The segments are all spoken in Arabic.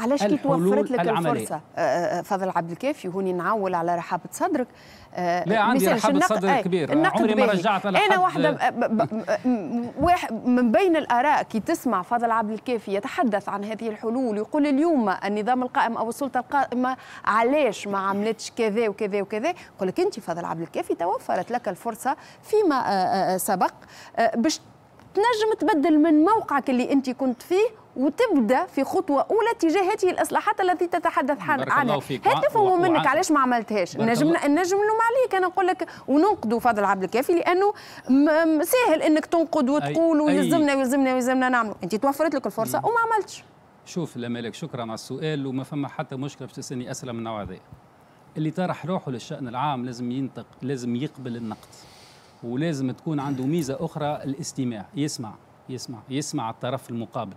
علاش كي توفرت لك العملية. الفرصه أه، أه، فضل عبد الكافي هوني نعول على رحابه صدرك أه، لا عندي رحابه صدر كبير عمري ما رجعت انا واحده واحد من بين الاراء كي تسمع فضل عبد الكافي يتحدث عن هذه الحلول يقول اليوم النظام القائم او السلطه القائمه علاش ما عملتش كذا وكذا وكذا يقول لك انت فضل عبد الكافي توفرت لك الفرصه فيما سبق باش تنجم تبدل من موقعك اللي انت كنت فيه وتبدا في خطوه اولى تجاه هذه الاصلاحات التي تتحدث عنها هدفهم منك علاش ما عملتهاش نجم نجم نلوم عليك انا نقول لك وننقدوا فضل عبد الكافي لانه سهل انك تنقد وتقول ويلزمنا ويلزمنا ويلزمنا نعملوا انت توفرت لك الفرصه وما عملتش شوف مالك شكرا على السؤال وما فما حتى مشكله باش تسالني اسئله من النوع هذا اللي طرح روحه للشان العام لازم ينطق لازم يقبل النقد ولازم تكون عنده ميزه اخرى الاستماع يسمع يسمع يسمع الطرف المقابل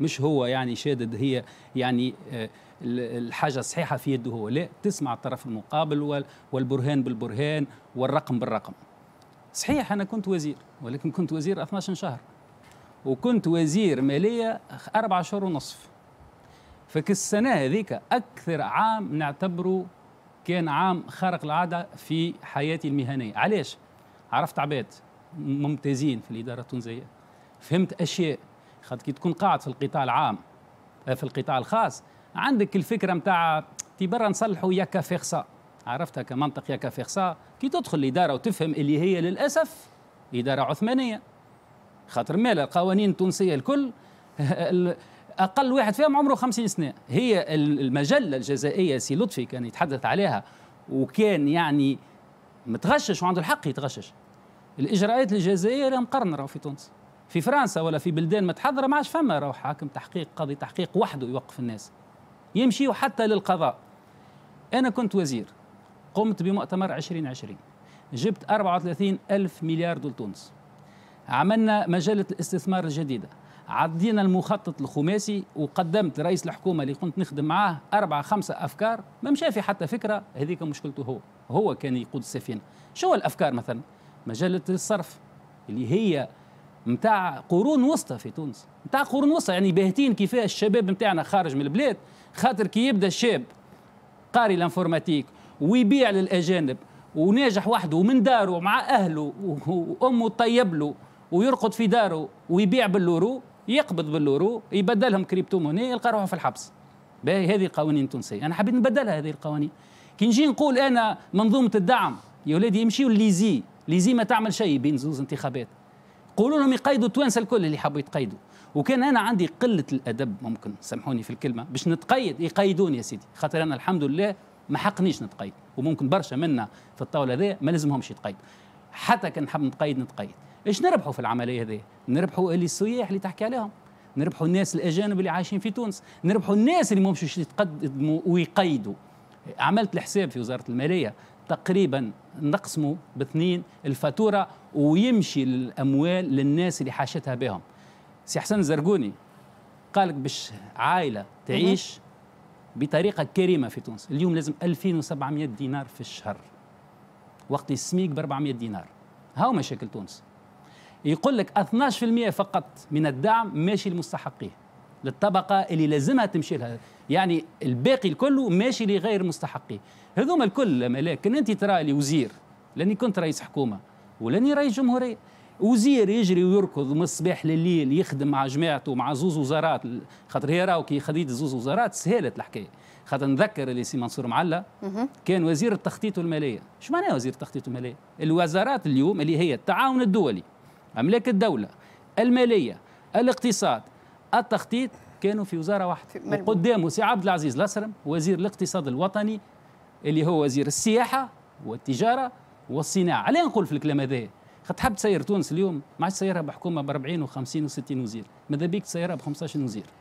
مش هو يعني شادد هي يعني آه، الحاجه الصحيحه في يده هو لا تسمع الطرف المقابل والبرهان بالبرهان والرقم بالرقم صحيح انا كنت وزير ولكن كنت وزير 12 شهر وكنت وزير ماليه اربع شهور ونصف فكالسنه هذيك اكثر عام نعتبره كان عام خارق العاده في حياتي المهنيه علاش عرفت عباد ممتازين في الاداره التونسيه فهمت اشياء خاطر كي تكون قاعد في القطاع العام آه، في القطاع الخاص عندك الفكره نتاع تي برا نصلحوا يا كافيخسا عرفتها كمنطق يا كافيخسا كي تدخل الاداره وتفهم اللي هي للاسف اداره عثمانيه خاطر مال القوانين التونسيه الكل اقل واحد فيهم عمره 50 سنه هي المجله الجزائيه سي لطفي كان يتحدث عليها وكان يعني متغشش وعنده الحق يتغشش الاجراءات الجزائيه مقرنه في تونس في فرنسا ولا في بلدان متحضره ما عادش فما روح حاكم تحقيق قاضي تحقيق وحده يوقف الناس يمشيوا حتى للقضاء انا كنت وزير قمت بمؤتمر 2020 جبت 34 ألف مليار دول تونس عملنا مجلة الاستثمار الجديدة عدينا المخطط الخماسي وقدمت لرئيس الحكومة اللي كنت نخدم معاه أربعة خمسة أفكار ما مشى في حتى فكرة هذيك مشكلته هو هو كان يقود السفينة شو الأفكار مثلا مجلة الصرف اللي هي نتاع قرون وسطى في تونس نتاع قرون وسطى يعني باهتين كيفاش الشباب نتاعنا خارج من البلاد خاطر كي يبدا الشاب قاري الانفورماتيك ويبيع للاجانب وناجح وحده ومن داره مع اهله وامه تطيب له ويرقد في داره ويبيع باللورو يقبض باللورو يبدلهم كريبتو موني يلقى روحه في الحبس باهي هذه القوانين التونسيه انا حبيت نبدلها هذه القوانين كي نجي نقول انا منظومه الدعم يا ولادي يمشيوا ليزي ليزي ما تعمل شيء بين زوز انتخابات قولوا لهم يقيدوا التوانسه الكل اللي حبوا يتقيدوا وكان انا عندي قله الادب ممكن سامحوني في الكلمه باش نتقيد يقيدوني يا سيدي خاطر انا الحمد لله ما حقنيش نتقيد وممكن برشا منا في الطاوله هذه ما لازمهمش يتقيد حتى كان نحب نتقيد نتقيد ايش نربحوا في العمليه هذه نربحوا اللي السياح اللي تحكي عليهم نربحوا الناس الاجانب اللي عايشين في تونس نربحوا الناس اللي ممشوش يتقدموا ويقيدوا عملت الحساب في وزاره الماليه تقريبا نقسمه باثنين الفاتوره ويمشي الاموال للناس اللي حاشتها بهم سي حسن الزرقوني قالك باش عائله تعيش بطريقه كريمه في تونس اليوم لازم 2700 دينار في الشهر وقت السميك ب 400 دينار هاو مشاكل تونس يقول لك 12% فقط من الدعم ماشي لمستحقيه للطبقة اللي لازمها تمشي لها يعني الباقي الكل ماشي لغير مستحقين هذوما الكل ملاك كان أنت ترى لي وزير لأني كنت رئيس حكومة ولاني رئيس جمهورية وزير يجري ويركض من الصباح لليل يخدم مع جماعته مع زوز وزارات خاطر هي راهو كي خديت زوز وزارات سهلت الحكايه خاطر نذكر اللي سي منصور معلا كان وزير التخطيط والماليه اش معناها وزير التخطيط والماليه الوزارات اليوم اللي هي التعاون الدولي املاك الدوله الماليه الاقتصاد التخطيط كانوا في وزاره واحده قدامه سي عبد العزيز الاسرم وزير الاقتصاد الوطني اللي هو وزير السياحه والتجاره والصناعه علاه نقول في الكلام هذا خاطر حب تسير تونس اليوم ما عادش تسيرها بحكومه ب 40 و50 و60 وزير ماذا بيك تسيرها ب 15 وزير